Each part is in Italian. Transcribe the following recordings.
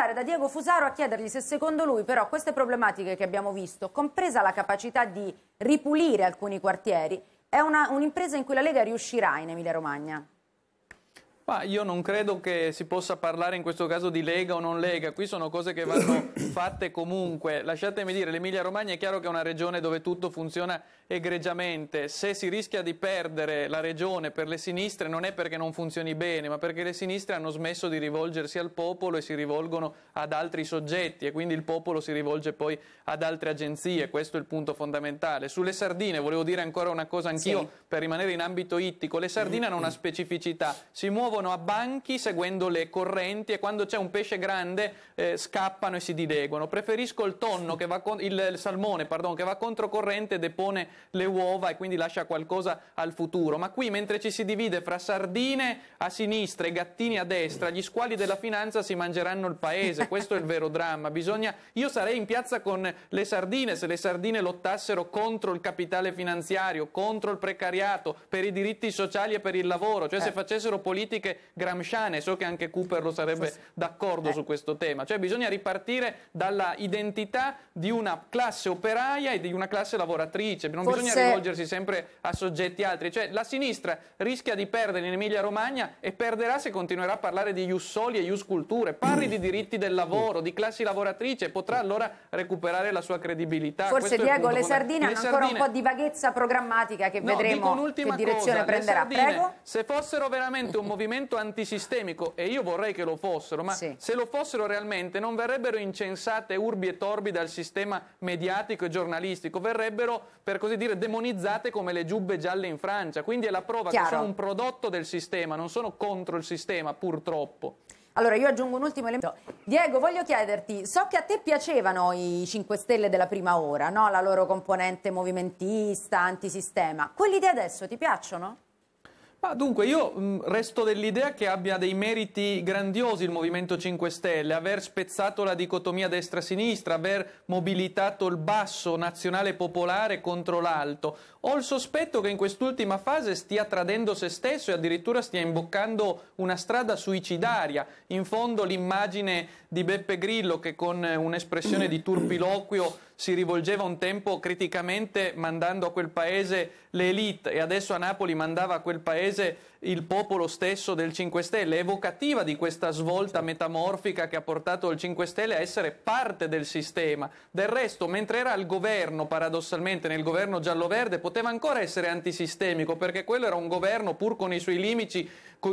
andare da Diego Fusaro a chiedergli se secondo lui però queste problematiche che abbiamo visto, compresa la capacità di ripulire alcuni quartieri, è un'impresa un in cui la Lega riuscirà in Emilia Romagna. Ma io non credo che si possa parlare in questo caso di Lega o non Lega, qui sono cose che vanno fatte comunque. Lasciatemi dire, l'Emilia Romagna è chiaro che è una regione dove tutto funziona egregiamente, se si rischia di perdere la regione per le sinistre non è perché non funzioni bene, ma perché le sinistre hanno smesso di rivolgersi al popolo e si rivolgono ad altri soggetti e quindi il popolo si rivolge poi ad altre agenzie, questo è il punto fondamentale. Sulle sardine volevo dire ancora una cosa anch'io sì. per rimanere in ambito ittico, le sardine hanno una specificità, si muovono vivono a banchi seguendo le correnti e quando c'è un pesce grande eh, scappano e si dileguano. Preferisco il tonno che va con, il, il salmone pardon, che va controcorrente e depone le uova e quindi lascia qualcosa al futuro. Ma qui mentre ci si divide fra sardine a sinistra e gattini a destra, gli squali della finanza si mangeranno il paese. Questo è il vero dramma. Bisogna... Io sarei in piazza con le sardine se le sardine lottassero contro il capitale finanziario, contro il precariato, per i diritti sociali e per il lavoro, cioè se eh. facessero politiche anche gramsciane, so che anche Cooper lo sarebbe d'accordo su eh. questo tema, cioè bisogna ripartire dalla identità di una classe operaia e di una classe lavoratrice, non Forse... bisogna rivolgersi sempre a soggetti altri, cioè la sinistra rischia di perdere in Emilia Romagna e perderà se continuerà a parlare di ius soli e ius culture, parli di diritti del lavoro, di classi lavoratrici e potrà allora recuperare la sua credibilità. Forse questo Diego, le sardine hanno ancora un po' di vaghezza programmatica che no, vedremo che direzione cosa, prenderà. Sardine, Prego. Se fossero veramente un movimento atteggiamento antisistemico, e io vorrei che lo fossero, ma sì. se lo fossero realmente non verrebbero incensate urbi e torbi dal sistema mediatico e giornalistico, verrebbero, per così dire, demonizzate come le giubbe gialle in Francia. Quindi è la prova Chiaro. che sono un prodotto del sistema, non sono contro il sistema, purtroppo. Allora io aggiungo un ultimo elemento. Diego, voglio chiederti, so che a te piacevano i 5 Stelle della prima ora, no? la loro componente movimentista, antisistema. Quelli di adesso ti piacciono? Ma dunque, io mm, resto dell'idea che abbia dei meriti grandiosi il Movimento 5 Stelle, aver spezzato la dicotomia destra-sinistra, aver mobilitato il basso nazionale popolare contro l'alto. Ho il sospetto che in quest'ultima fase stia tradendo se stesso e addirittura stia imboccando una strada suicidaria. In fondo l'immagine di Beppe Grillo che con un'espressione di turpiloquio si rivolgeva un tempo criticamente mandando a quel paese le elite e adesso a Napoli mandava a quel paese il popolo stesso del 5 Stelle, evocativa di questa svolta metamorfica che ha portato il 5 Stelle a essere parte del sistema. Del resto, mentre era al governo, paradossalmente, nel governo giallo-verde, poteva ancora essere antisistemico, perché quello era un governo, pur con i suoi limiti,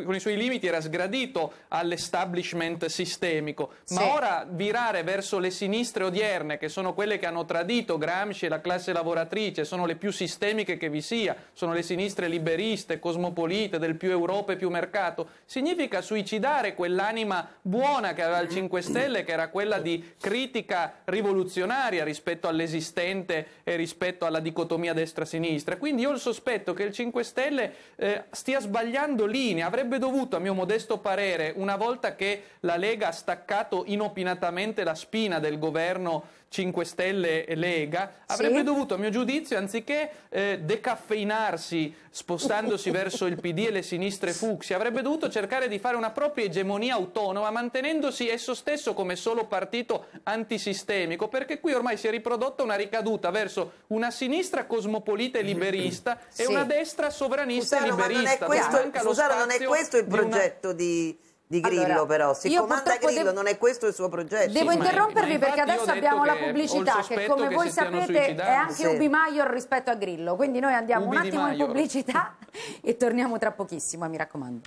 i suoi limiti era sgradito all'establishment sistemico. Ma sì. ora virare verso le sinistre odierne, che sono quelle che hanno hanno tradito Gramsci e la classe lavoratrice, sono le più sistemiche che vi sia, sono le sinistre liberiste, cosmopolite, del più Europa e più mercato, significa suicidare quell'anima buona che aveva il 5 Stelle, che era quella di critica rivoluzionaria rispetto all'esistente e rispetto alla dicotomia destra-sinistra. Quindi io ho il sospetto che il 5 Stelle eh, stia sbagliando linea, avrebbe dovuto, a mio modesto parere, una volta che la Lega ha staccato inopinatamente la spina del governo 5 Stelle e Lega, avrebbe sì. dovuto, a mio giudizio, anziché eh, decaffeinarsi spostandosi verso il PD e le sinistre fucsia, avrebbe dovuto cercare di fare una propria egemonia autonoma, mantenendosi esso stesso come solo partito antisistemico, perché qui ormai si è riprodotta una ricaduta verso una sinistra cosmopolita e mm. liberista sì. e una destra sovranista Susano, e liberista. Ma non è questo, Susano, non è questo il progetto di... Una... di di Grillo allora, però, se comanda Grillo non è questo il suo progetto. Devo interrompervi perché adesso abbiamo la pubblicità che come che voi sapete è anche sì. Ubi Maior rispetto a Grillo, quindi noi andiamo Ubi un attimo in pubblicità e torniamo tra pochissimo, mi raccomando.